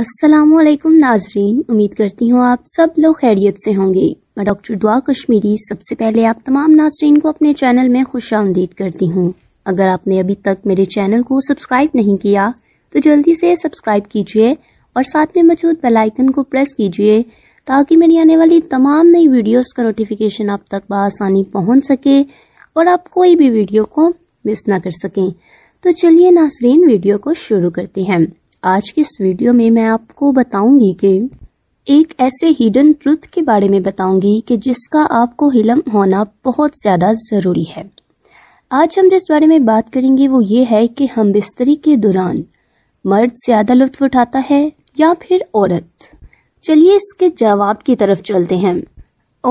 असलकुम नाजरीन उम्मीद करती हूँ आप सब लोग खैरियत से होंगे मैं डॉक्टर दुआ कश्मीरी सबसे पहले आप तमाम नाजरीन को अपने चैनल में खुश आमदीद करती हूँ अगर आपने अभी तक मेरे चैनल को सब्सक्राइब नहीं किया तो जल्दी से सब्सक्राइब कीजिए और साथ में मौजूद बेलाइकन को प्रेस कीजिए ताकि मेरी आने वाली तमाम नई वीडियोज़ का नोटिफिकेशन आप तक बसानी पहुँच सके और आप कोई भी वीडियो को मिस ना कर सकें तो चलिए नासरीन वीडियो को शुरू करते हैं आज की इस वीडियो में मैं आपको बताऊंगी कि एक ऐसे हिडन ट्रुथ के बारे में बताऊंगी कि जिसका आपको हिलम होना बहुत ज़्यादा ज़रूरी है आज हम जिस बारे में बात करेंगे वो ये है कि हम बिस्तरी के दौरान मर्द ज़्यादा लुत्फ उठाता है या फिर औरत चलिए इसके जवाब की तरफ चलते हैं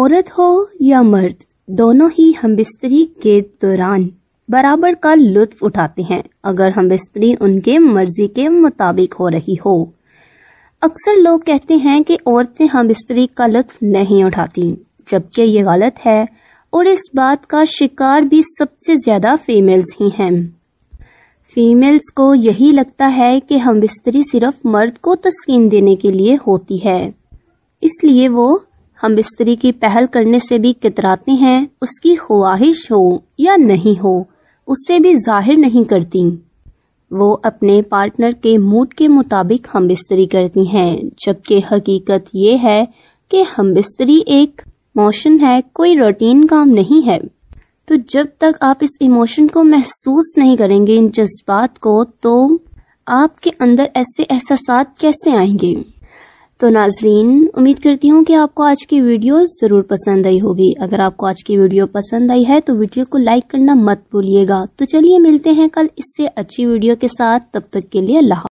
औरत हो या मर्द दोनों ही हम बिस्तरी के दौरान बराबर का लुत्फ उठाते हैं अगर हम स्त्री उनके मर्जी के मुताबिक हो रही हो अक्सर लोग कहते हैं कि औरतें हम स्त्री का लुत्फ नहीं उठाती जबकि ये गलत है और इस बात का शिकार भी सबसे ज़्यादा फीमेल्स ही हैं फीमेल्स को यही लगता है कि हम बिस्तरी सिर्फ मर्द को तस्कीन देने के लिए होती है इसलिए वो हम बिस्तरी की पहल करने से भी कतराते हैं उसकी ख्वाहिश हो या नहीं हो उससे भी जाहिर नहीं करती वो अपने पार्टनर के मूड के मुताबिक हम बिस्तरी करती हैं जबकि हकीकत ये है कि हम बिस्तरी एक मोशन है कोई रूटीन काम नहीं है तो जब तक आप इस इमोशन को महसूस नहीं करेंगे इन जज्बात को तो आपके अंदर ऐसे एहसास कैसे आएंगे तो नाजरीन उम्मीद करती हूँ कि आपको आज की वीडियो ज़रूर पसंद आई होगी अगर आपको आज की वीडियो पसंद आई है तो वीडियो को लाइक करना मत भूलिएगा तो चलिए मिलते हैं कल इससे अच्छी वीडियो के साथ तब तक के लिए अल्लाह